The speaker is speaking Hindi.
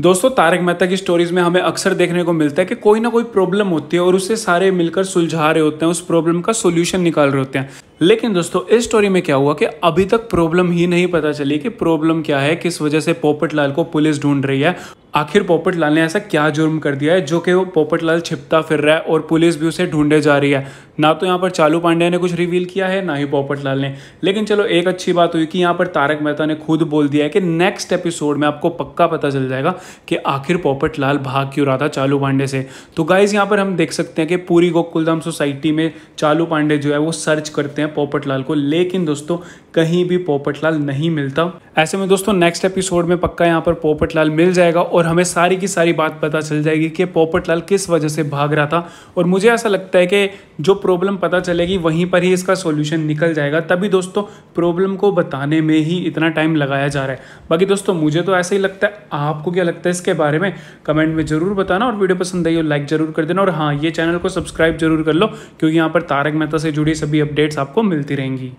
दोस्तों तारक मेहता की स्टोरीज में हमें अक्सर देखने को मिलता है कि कोई ना कोई प्रॉब्लम होती है और उसे सारे मिलकर सुलझा रहे होते हैं उस प्रॉब्लम का सोल्यूशन निकाल रहे होते हैं लेकिन दोस्तों इस स्टोरी में क्या हुआ कि अभी तक प्रॉब्लम ही नहीं पता चली कि प्रॉब्लम क्या है किस वजह से पोपट लाल को पुलिस ढूंढ रही है आखिर पोपट लाल ने ऐसा क्या जुर्म कर दिया है जो कि वो लाल छिपता फिर रहा है और पुलिस भी उसे ढूंढे जा रही है ना तो यहाँ पर चालू पांडे ने कुछ रिवील किया है ना ही पोपट लाल ने लेकिन चलो एक अच्छी बात हुई कि यहाँ पर तारक मेहता ने खुद बोल दिया है कि नेक्स्ट एपिसोड में आपको पक्का पता चल जाएगा कि आखिर पोपट लाल भाग क्यों रहा था चालू पांडे से तो गाइज यहाँ पर हम देख सकते हैं कि पूरी गोकुलधाम सोसाइटी में चालू पांडे जो है वो सर्च करते हैं पोपट लाल को लेकिन दोस्तों कहीं भी पोपट लाल नहीं मिलता ऐसे में दोस्तों नेक्स्ट एपिसोड में पक्का यहाँ पर पोपट लाल मिल जाएगा और हमें सारी की सारी बात पता चल जाएगी कि पोपट लाल किस वजह से भाग रहा था और मुझे ऐसा लगता है कि जो प्रॉब्लम पता चलेगी वहीं पर ही इसका सोल्यूशन निकल जाएगा तभी दोस्तों प्रॉब्लम को बताने में ही इतना टाइम लगाया जा रहा है बाकी दोस्तों मुझे तो ऐसा ही लगता है आपको क्या लगता है इसके बारे में कमेंट में ज़रूर बताना और वीडियो पसंद आई हो लाइक ज़रूर कर देना और हाँ ये चैनल को सब्सक्राइब जरूर कर लो क्योंकि यहाँ पर तारक मेहता से जुड़ी सभी अपडेट्स आपको मिलती रहेंगी